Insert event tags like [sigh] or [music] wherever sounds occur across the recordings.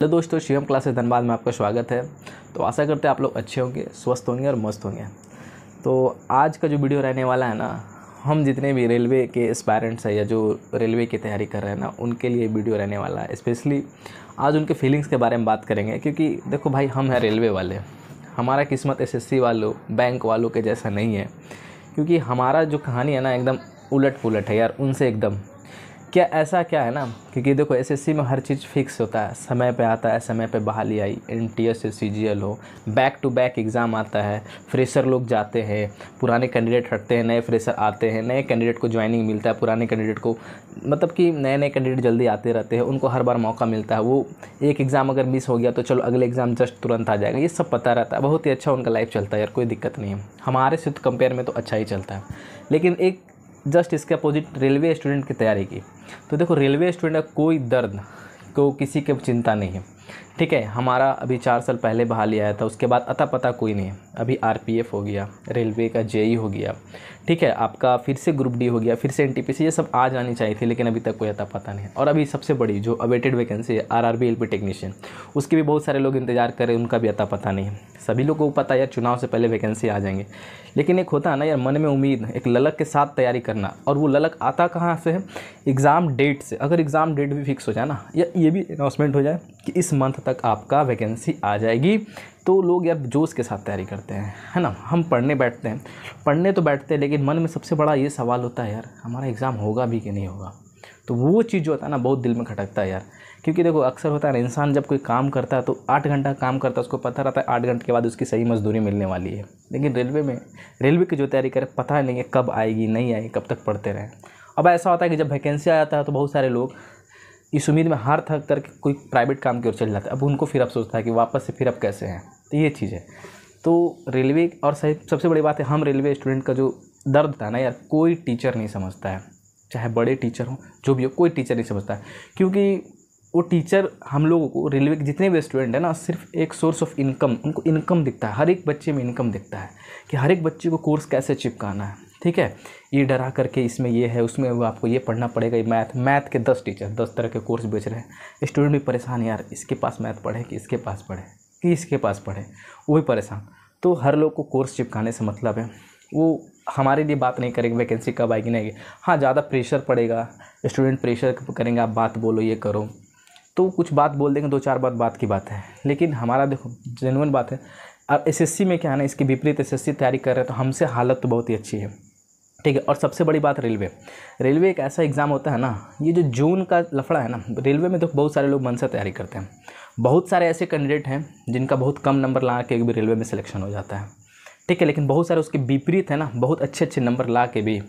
hello तो दोस्तों Shivam classes Dhanbad में आपका स्वागत है तो आशा करते हैं आप लोग अच्छे होंगे स्वस्थ होंगे और मस्त होंगे तो आज का जो वीडियो रहने वाला है ना हम जितने भी रेलवे के एस्पायरेंट्स हैं या जो रेलवे की तैयारी कर रहे हैं ना उनके लिए वीडियो रहने वाला है स्पेशली आज उनके फीलिंग्स के बारे में बात करेंगे क्योंकि देखो भाई हम हैं रेलवे वाले हमारा किस्मत एस वालों बैंक वालों के जैसा नहीं है क्योंकि हमारा जो कहानी है ना एकदम उलट पुलट है यार उनसे एकदम क्या ऐसा क्या है ना क्योंकि देखो एसएससी में हर चीज़ फिक्स होता है समय पे आता है समय पे बहाली आई N T S C G L हो बैक टू बैक एग्ज़ाम आता है फ्रेशर लोग जाते हैं पुराने कैंडिडेट हटते हैं नए फ्रेशर आते हैं नए कैंडिडेट को ज्वाइनिंग मिलता है पुराने कैंडिडेट को मतलब कि नए नए कैंडिडेट जल्दी आते रहते हैं उनको हर बार मौका मिलता है वो एक एग्ज़ाम अगर मिस हो गया तो चलो अगले एग्ज़ाम जस्ट तुरंत आ जाएगा ये सब पता रहता है बहुत ही अच्छा उनका लाइफ चलता है यार कोई दिक्कत नहीं है हमारे से कंपेयर तो में तो अच्छा ही चलता है लेकिन एक जस्ट इसके अपोजिट रेलवे स्टूडेंट की तैयारी की तो देखो रेलवे स्टूडेंट का कोई दर्द को किसी की चिंता नहीं है ठीक है हमारा अभी चार साल पहले बहाल आया था उसके बाद अता पता कोई नहीं अभी आर हो गया रेलवे का जे हो गया ठीक है आपका फिर से ग्रुप डी हो गया फिर से एन ये सब आ जानी चाहिए थी लेकिन अभी तक कोई अता पता नहीं और अभी सबसे बड़ी जो अवेटेड वैकेंसी है R R B L P technician उसके भी बहुत सारे लोग इंतजार कर रहे हैं उनका भी अता पता नहीं है सभी लोगों को पता यार चुनाव से पहले वैकेंसी आ जाएंगे लेकिन एक होता है ना यार मन में उम्मीद एक ललक के साथ तैयारी करना और वो ललक आता कहाँ से है एग्ज़ाम डेट से अगर एग्ज़ाम डेट भी फिक्स हो जाए ना या ये भी अनाउंसमेंट हो जाए कि इस मंथ तक आपका वैकेंसी आ जाएगी तो लोग यार जोश के साथ तैयारी करते हैं है ना हम पढ़ने बैठते हैं पढ़ने तो बैठते हैं लेकिन मन में सबसे बड़ा ये सवाल होता है यार हमारा एग्ज़ाम होगा भी कि नहीं होगा तो वो चीज़ जो होता है ना बहुत दिल में खटकता है यार क्योंकि देखो अक्सर होता है ना इंसान जब कोई काम करता है तो आठ घंटा काम करता है उसको पता रहता है आठ घंटे के बाद उसकी सही मजदूरी मिलने वाली है लेकिन रेलवे में रेलवे की जो तैयारी करे पता नहीं है कब आएगी नहीं आएगी कब तक पढ़ते रहें अब ऐसा होता है कि जब वैकेंसी आ जाता है तो बहुत सारे लोग इस उम्मीद में हार थक करके कोई प्राइवेट काम की ओर चल जाता है अब उनको फिर अब सोचता है कि वापस से फिर अब कैसे हैं तो ये चीज़ है तो रेलवे और सबसे बड़ी बात है हम रेलवे स्टूडेंट का जो दर्द था ना यार कोई टीचर नहीं समझता है चाहे बड़े टीचर हों जो भी हो कोई टीचर नहीं समझता है क्योंकि वो टीचर हम लोगों को रेलवे के जितने भी स्टूडेंट हैं ना सिर्फ एक सोर्स ऑफ इनकम उनको इनकम दिखता है हर एक बच्चे में इनकम दिखता है कि हर एक बच्चे को कोर्स कैसे चिपकाना है ठीक है ये डरा करके इसमें ये है उसमें वो आपको ये पढ़ना पड़ेगा मैथ मैथ के दस टीचर दस तरह के कोर्स बेच रहे हैं स्टूडेंट भी परेशान यार इसके पास मैथ पढ़े कि इसके पास पढ़े कि इसके पास पढ़े वो भी परेशान तो हर लोग को कोर्स चिपकाने से मतलब है वो हमारे लिए बात नहीं करेंगे वैकेंसी कब आएगी नहीं हाँ ज़्यादा प्रेशर पड़ेगा स्टूडेंट प्रेशर करेंगे आप बात बोलो ये करो तो कुछ बात बोल देंगे दो चार बात बात की बात है लेकिन हमारा देखो जेनुअन बात है अब एसएससी में क्या है ना इसके विपरीत एसएससी तैयारी कर रहे हैं तो हमसे हालत तो बहुत ही अच्छी है ठीक है और सबसे बड़ी बात रेलवे रेलवे एक ऐसा एग्ज़ाम होता है ना ये जो जून का लफड़ा है ना रेलवे में तो बहुत सारे लोग मन से तैयारी करते हैं बहुत सारे ऐसे कैंडिडेट हैं जिनका बहुत कम नंबर ला के भी रेलवे में सिलेक्शन हो जाता है ठीक है लेकिन बहुत सारे उसके विपरीत है ना बहुत अच्छे अच्छे नंबर ला के भी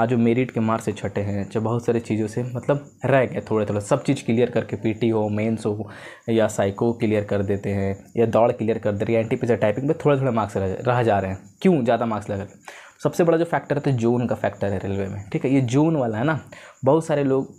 आज जो मेरिट के मार से छटे हैं जो बहुत सारी चीज़ों से मतलब रह गए थोड़े थोड़े सब चीज़ क्लियर करके पीटी हो मेंस हो या साइको क्लियर कर देते हैं या दौड़ क्लियर कर दे रही है एंटी पिचर टाइपिंग में थोड़े थोड़े मार्क्स रह जा रहे हैं क्यों ज़्यादा मार्क्स लगा सबसे बड़ा जो फैक्टर था तो जून का फैक्टर है रेलवे में ठीक है ये जून वाला है ना बहुत सारे लोग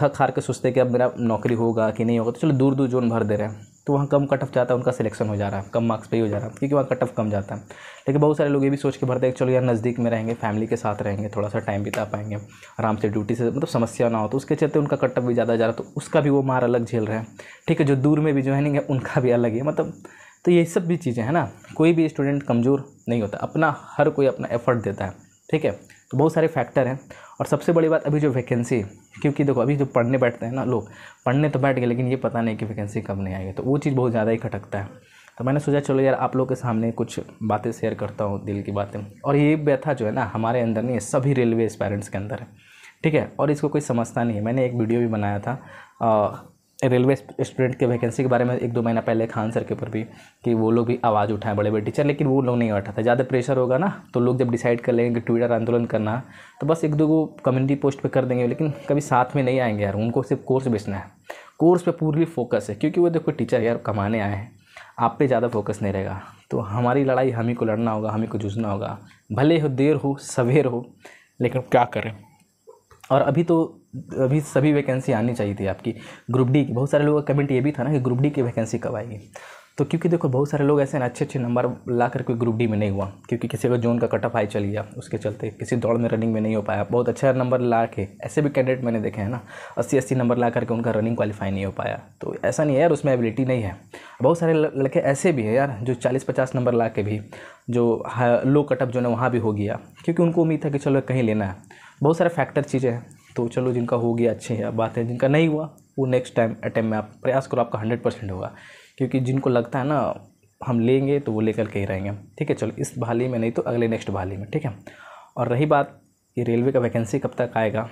थक हार के सोचते हैं कि अब मेरा नौकरी होगा कि नहीं होगा तो चलो दूर दूर जोन भर दे रहे हैं तो वहाँ कम कट ऑफ जाता है उनका सिलेक्शन हो जा रहा है कम मार्क्स पे ही हो जा रहा है क्योंकि वहाँ कट ऑफ कम जाता है लेकिन बहुत सारे लोग ये भी सोच के भरते हैं चलो यार नज़दीक में रहेंगे फैमिली के साथ रहेंगे थोड़ा सा टाइम बिता पाएंगे आराम से ड्यूटी से मतलब समस्या ना हो तो उसके चलते उनका कट ऑफ भी ज़्यादा जा रहा है तो उसका भी वो मार अलग झेल रहे हैं ठीक है जो दूर में भी जो है नहीं उनका भी अलग है मतलब तो ये सब भी चीज़ें हैं ना कोई भी स्टूडेंट कमज़ोर नहीं होता अपना हर कोई अपना एफर्ट देता है ठीक है तो बहुत सारे फैक्टर हैं और सबसे बड़ी बात अभी जो वैकेंसी क्योंकि देखो अभी जो पढ़ने बैठते हैं ना लोग पढ़ने तो बैठ गए लेकिन ये पता नहीं कि वैकेंसी कब नहीं आएगी तो वो चीज़ बहुत ज़्यादा ही खटकता है तो मैंने सोचा चलो यार आप लोग के सामने कुछ बातें शेयर करता हूँ दिल की बातें और ये व्यथा जो है ना हमारे अंदर नहीं है सभी रेलवे पेरेंट्स के अंदर है ठीक है और इसको कोई समझता नहीं है मैंने एक वीडियो भी बनाया था रेलवे स्टूडेंट के वैकेंसी के बारे में एक दो महीना पहले खान सर के ऊपर भी कि वो लोग भी आवाज़ उठाएं बड़े बड़े टीचर लेकिन वो लोग नहीं उठाते ज़्यादा प्रेशर होगा ना तो लोग जब डिसाइड कर लेंगे कि ट्विटर आंदोलन करना तो बस एक दो को कम्युनिटी पोस्ट पे कर देंगे लेकिन कभी साथ में नहीं आएंगे यार उनको सिर्फ कोर्स बेचना है कोर्स पर पूरी फोकस है क्योंकि वो देखो टीचर यार कमाने आए हैं आप पे ज़्यादा फोकस नहीं रहेगा तो हमारी लड़ाई हमें को लड़ना होगा हमें को जूझना होगा भले हो देर हो सवेर हो लेकिन क्या करें और अभी तो अभी सभी वैकेंसी आनी चाहिए थी आपकी ग्रुप डी की बहुत सारे लोगों का कमेंट ये भी था ना कि ग्रुप डी की वैकेंसी कब आएगी तो क्योंकि देखो बहुत सारे लोग ऐसे हैं अच्छे अच्छे नंबर ला कर कोई ग्रुप डी में नहीं हुआ क्योंकि किसी का जोन का कट ऑफ हाई चल गया उसके चलते किसी दौड़ में रनिंग में नहीं हो पाया बहुत अच्छा नंबर ला के ऐसे भी कैंडिडेट मैंने देखे हैं ना अस्सी अस्सी नंबर ला करके उनका रनिंग क्वालिफाई नहीं हो पाया तो ऐसा नहीं है यार उसमें एबिलिटी नहीं है बहुत सारे लड़के ऐसे भी हैं यार जो चालीस पचास नंबर ला के भी जो लो कटअप जो है वहाँ भी हो गया क्योंकि उनको उम्मीद था कि चलो कहीं लेना है बहुत सारे फैक्टर चीज़ें हैं तो चलो जिनका हो गया अच्छी हैं बात है जिनका नहीं हुआ वो नेक्स्ट टाइम अटैम्प में आप प्रयास करो आपका हंड्रेड परसेंट होगा क्योंकि जिनको लगता है ना हम लेंगे तो वो लेकर के ही रहेंगे ठीक है चलो इस बहाली में नहीं तो अगले नेक्स्ट बहाली में ठीक है और रही बात ये रेलवे का वैकेंसी कब तक आएगा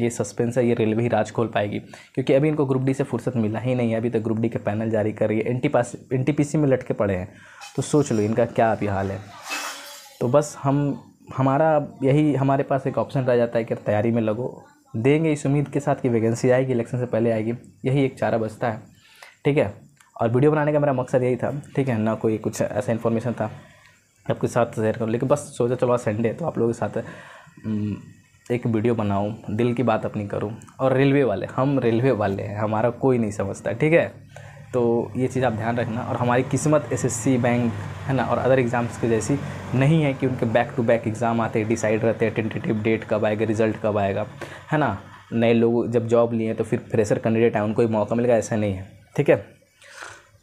ये सस्पेंस है ये रेलवे ही राज खोल पाएगी क्योंकि अभी इनको ग्रुप डी से फुर्सत मिला ही नहीं है अभी तक ग्रुप डी के पैनल जारी कर रही है एन टी पास एन टी पी सी में लटके पड़े हैं तो सोच लो इनका क्या अभी हाल है तो बस हम हमारा यही हमारे पास एक ऑप्शन रह जाता है कि तैयारी में लगो देंगे इस उम्मीद के साथ कि वैकेंसी आएगी इलेक्शन से पहले आएगी यही एक चारा बचता है ठीक है और वीडियो बनाने का मेरा मकसद यही था ठीक है ना कोई कुछ ऐसा इन्फॉर्मेशन था आपके साथ शेयर करूँ लेकिन बस सोचा चलो संडे तो आप लोगों के साथ हम्म, एक वीडियो बनाऊँ दिल की बात अपनी करूँ और रेलवे वाले हम रेलवे वाले हैं हमारा कोई नहीं समझता ठीक है तो ये चीज़ आप ध्यान रखना और हमारी किस्मत एसएससी बैंक है ना और अदर एग्ज़ाम्स के जैसी नहीं है कि उनके बैक टू बैक एग्ज़ाम आते हैं डिसाइड रहते हैं टेंटेटिव डेट कब आएगा रिजल्ट कब आएगा है ना नए लोग जब जॉब लिए तो फिर फ्रेशर कैंडिडेट आए उनको भी मौका मिलेगा ऐसा नहीं है ठीक है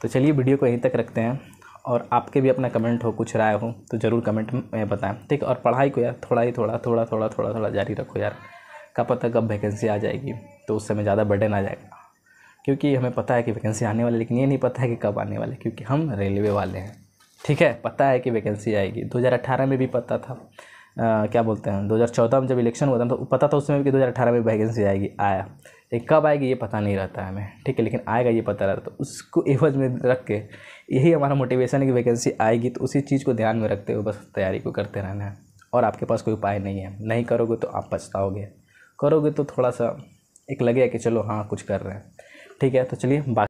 तो चलिए वीडियो को यहीं तक रखते हैं और आपके भी अपना कमेंट हो कुछ राय हो तो ज़रूर कमेंट में बताएं ठीक है और पढ़ाई को यार थोड़ा ही थोड़ा थोड़ा थोड़ा थोड़ा थोड़ा जारी रखो यार कब पता कब वैकेंसी आ जाएगी तो उस समय ज़्यादा बर्डन आ जाएगा क्योंकि हमें पता है कि वैकेंसी आने वाली लेकिन ये नहीं पता है कि कब आने वाले क्योंकि हम रेलवे वाले हैं ठीक है पता है कि वैकेंसी आएगी 2018 में भी पता था आ, क्या बोलते हैं 2014 में जब इलेक्शन हुआ था तो पता था उसमें भी कि 2018 में वैकेंसी आएगी आया ये कब आएगी ये पता नहीं रहता है हमें ठीक है लेकिन आएगा ये पता रहता तो उसको [laughs] एवज में रख के यही हमारा मोटिवेशन है कि वैकेंसी आएगी तो उसी चीज़ को ध्यान में रखते हुए बस तैयारी को करते रहना है और आपके पास कोई उपाय नहीं है नहीं करोगे तो आप पछताओगे करोगे तो थोड़ा सा एक लगेगा कि चलो हाँ कुछ कर रहे हैं ठीक है तो चलिए बाकी